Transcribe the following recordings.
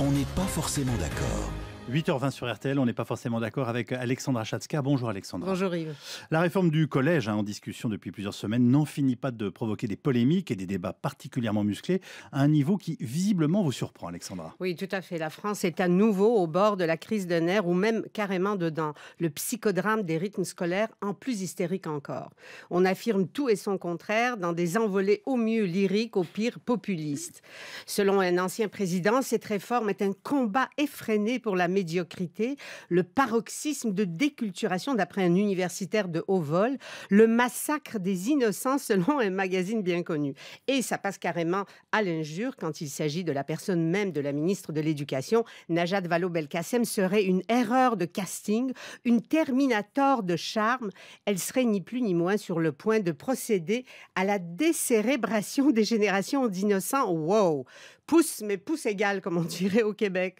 On n'est pas forcément d'accord. 8h20 sur RTL, on n'est pas forcément d'accord avec Alexandra Chatska. Bonjour Alexandra. Bonjour Yves. La réforme du collège, hein, en discussion depuis plusieurs semaines, n'en finit pas de provoquer des polémiques et des débats particulièrement musclés à un niveau qui visiblement vous surprend, Alexandra. Oui, tout à fait. La France est à nouveau au bord de la crise de nerfs ou même carrément dedans. Le psychodrame des rythmes scolaires, en plus hystérique encore. On affirme tout et son contraire dans des envolées au mieux lyriques, au pire populistes. Selon un ancien président, cette réforme est un combat effréné pour la médiocrité, le paroxysme de déculturation d'après un universitaire de haut vol, le massacre des innocents selon un magazine bien connu. Et ça passe carrément à l'injure quand il s'agit de la personne même de la ministre de l'Éducation, Najat Vallaud-Belkacem, serait une erreur de casting, une terminator de charme. Elle serait ni plus ni moins sur le point de procéder à la décérébration des générations d'innocents. Wow! pousse mais pouce égal, comme on dirait au Québec.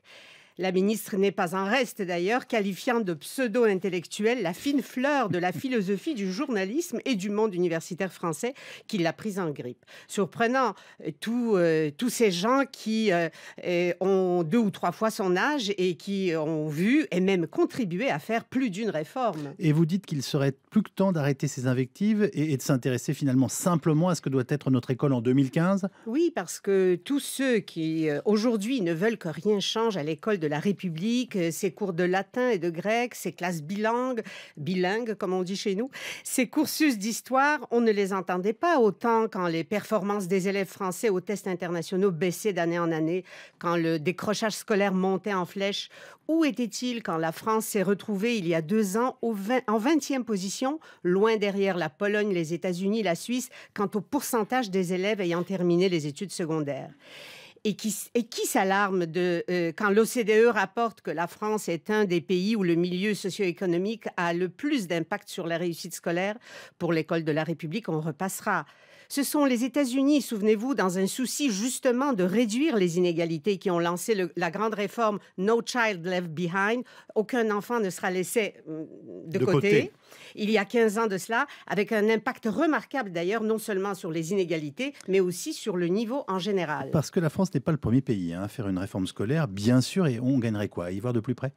La ministre n'est pas en reste d'ailleurs, qualifiant de pseudo-intellectuel la fine fleur de la philosophie du journalisme et du monde universitaire français qui l'a prise en grippe. Surprenant, euh, euh, tous ces gens qui euh, ont deux ou trois fois son âge et qui ont vu et même contribué à faire plus d'une réforme. Et vous dites qu'il serait plus que temps d'arrêter ces invectives et, et de s'intéresser finalement simplement à ce que doit être notre école en 2015 Oui, parce que tous ceux qui aujourd'hui ne veulent que rien change à l'école de de la République, ses euh, cours de latin et de grec, ses classes bilingues, bilingues comme on dit chez nous, ses cursus d'histoire, on ne les entendait pas autant quand les performances des élèves français aux tests internationaux baissaient d'année en année, quand le décrochage scolaire montait en flèche. Où était-il quand la France s'est retrouvée il y a deux ans en 20e position, loin derrière la Pologne, les États-Unis, la Suisse, quant au pourcentage des élèves ayant terminé les études secondaires et qui, s'alarme euh, quand l'OCDE rapporte que la France est un des pays où le milieu socio-économique a le plus d'impact sur la réussite scolaire pour l'école de la République, on repassera. Ce sont les États-Unis, souvenez-vous, dans un souci justement de réduire les inégalités, qui ont lancé la grande réforme No Child Left Behind. Aucun enfant ne sera laissé mm, de, côté. Il y a 15 ans de cela, avec un impact remarquable d'ailleurs, non seulement sur les inégalités, mais aussi sur le niveau en général. Parce que la France n'est pas le premier pays hein, à faire une réforme scolaire, bien sûr, et on gagnerait quoi y voir de plus près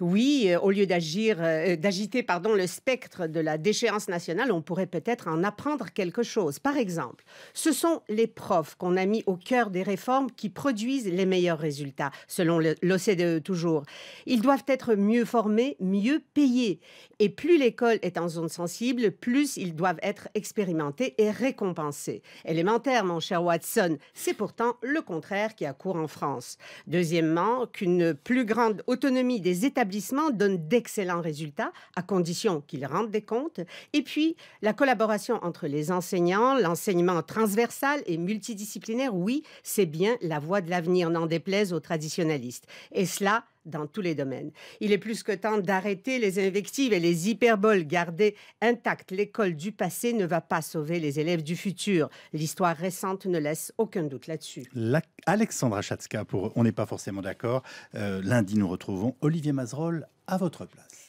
oui, euh, au lieu d'agir, euh, euh, d'agiter le spectre de la déchéance nationale, on pourrait peut-être en apprendre quelque chose. Par exemple, ce sont les profs qu'on a mis au cœur des réformes qui produisent les meilleurs résultats, selon l'OCDE toujours. Ils doivent être mieux formés, mieux payés. Et plus l'école est en zone sensible, plus ils doivent être expérimentés et récompensés. Élémentaire, mon cher Watson, c'est pourtant le contraire qui a cours en France. Deuxièmement, qu'une plus grande autonomie des établissements établissements donne d'excellents résultats, à condition qu'ils rendent des comptes. Et puis, la collaboration entre les enseignants, l'enseignement transversal et multidisciplinaire, oui, c'est bien la voie de l'avenir, n'en déplaise aux traditionnalistes. Et cela, dans tous les domaines. Il est plus que temps d'arrêter les invectives et les hyperboles. Garder intacte l'école du passé ne va pas sauver les élèves du futur. L'histoire récente ne laisse aucun doute là-dessus. Alexandra Chatska, pour On n'est pas forcément d'accord. Euh, lundi, nous retrouvons Olivier Mazerolle à votre place.